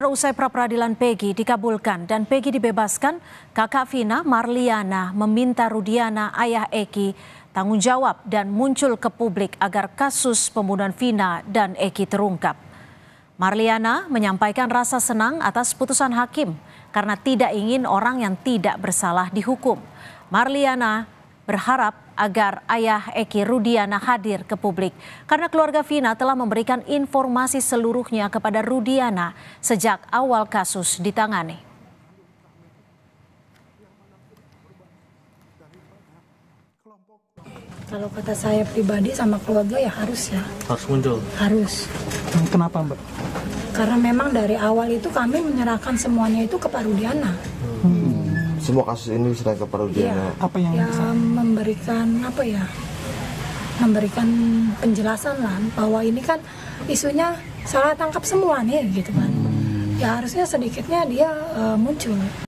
Usai pra peradilan Peggy dikabulkan dan Peggy dibebaskan, kakak Vina Marliana meminta Rudiana ayah Eki tanggung jawab dan muncul ke publik agar kasus pembunuhan Vina dan Eki terungkap. Marliana menyampaikan rasa senang atas putusan hakim karena tidak ingin orang yang tidak bersalah dihukum. Marliana berharap agar ayah Eki Rudiana hadir ke publik karena keluarga Vina telah memberikan informasi seluruhnya kepada Rudiana sejak awal kasus ditangani. Kalau kata saya pribadi sama keluarga ya harus ya. Harus muncul. Harus. Kenapa Mbak? Karena memang dari awal itu kami menyerahkan semuanya itu ke Pak Rudiana. Hmm semua kasus ini diserahkan kepada iya, Udayana. Ya, apa yang ya, memberikan apa ya? Memberikan penjelasan lah bahwa ini kan isunya salah tangkap semua nih gitu kan. Hmm. Ya harusnya sedikitnya dia uh, muncul.